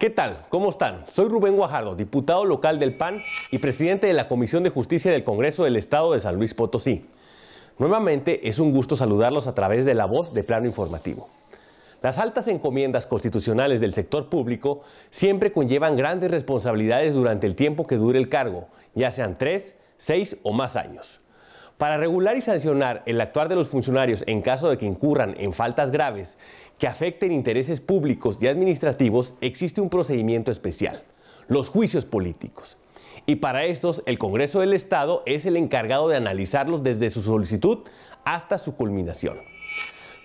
¿Qué tal? ¿Cómo están? Soy Rubén Guajardo, diputado local del PAN y presidente de la Comisión de Justicia del Congreso del Estado de San Luis Potosí. Nuevamente es un gusto saludarlos a través de la voz de plano informativo. Las altas encomiendas constitucionales del sector público siempre conllevan grandes responsabilidades durante el tiempo que dure el cargo, ya sean tres, seis o más años. Para regular y sancionar el actuar de los funcionarios en caso de que incurran en faltas graves que afecten intereses públicos y administrativos, existe un procedimiento especial, los juicios políticos. Y para estos, el Congreso del Estado es el encargado de analizarlos desde su solicitud hasta su culminación.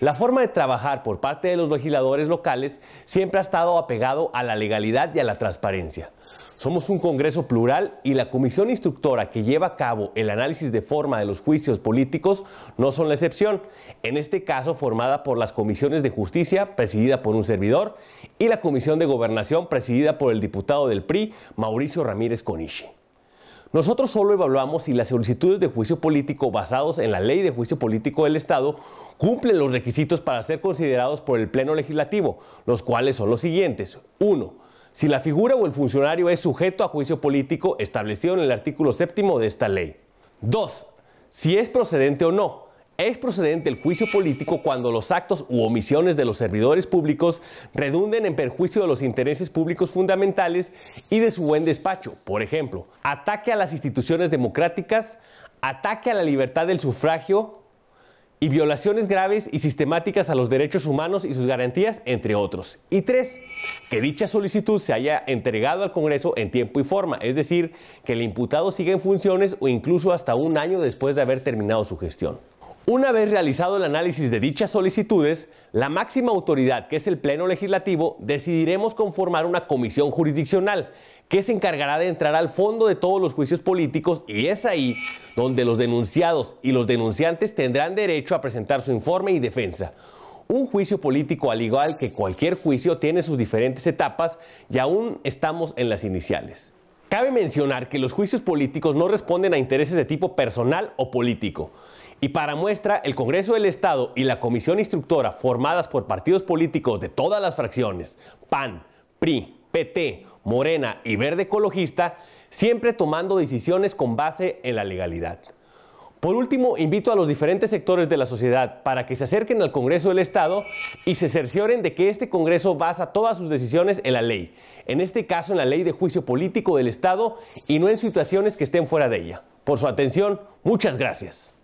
La forma de trabajar por parte de los legisladores locales siempre ha estado apegado a la legalidad y a la transparencia. Somos un Congreso plural y la comisión instructora que lleva a cabo el análisis de forma de los juicios políticos no son la excepción, en este caso formada por las comisiones de justicia, presidida por un servidor, y la comisión de gobernación, presidida por el diputado del PRI, Mauricio Ramírez Conishi. Nosotros solo evaluamos si las solicitudes de juicio político basados en la ley de juicio político del Estado cumplen los requisitos para ser considerados por el Pleno Legislativo, los cuales son los siguientes. 1. Si la figura o el funcionario es sujeto a juicio político establecido en el artículo séptimo de esta ley. 2. Si es procedente o no, es procedente el juicio político cuando los actos u omisiones de los servidores públicos redunden en perjuicio de los intereses públicos fundamentales y de su buen despacho. Por ejemplo, ataque a las instituciones democráticas, ataque a la libertad del sufragio y violaciones graves y sistemáticas a los derechos humanos y sus garantías, entre otros. Y tres, que dicha solicitud se haya entregado al Congreso en tiempo y forma, es decir, que el imputado siga en funciones o incluso hasta un año después de haber terminado su gestión. Una vez realizado el análisis de dichas solicitudes, la máxima autoridad, que es el Pleno Legislativo, decidiremos conformar una comisión jurisdiccional que se encargará de entrar al fondo de todos los juicios políticos y es ahí donde los denunciados y los denunciantes tendrán derecho a presentar su informe y defensa. Un juicio político, al igual que cualquier juicio, tiene sus diferentes etapas y aún estamos en las iniciales. Cabe mencionar que los juicios políticos no responden a intereses de tipo personal o político. Y para muestra, el Congreso del Estado y la Comisión Instructora, formadas por partidos políticos de todas las fracciones, PAN, PRI, PT, Morena y Verde Ecologista, siempre tomando decisiones con base en la legalidad. Por último, invito a los diferentes sectores de la sociedad para que se acerquen al Congreso del Estado y se cercioren de que este Congreso basa todas sus decisiones en la ley, en este caso en la ley de juicio político del Estado y no en situaciones que estén fuera de ella. Por su atención, muchas gracias.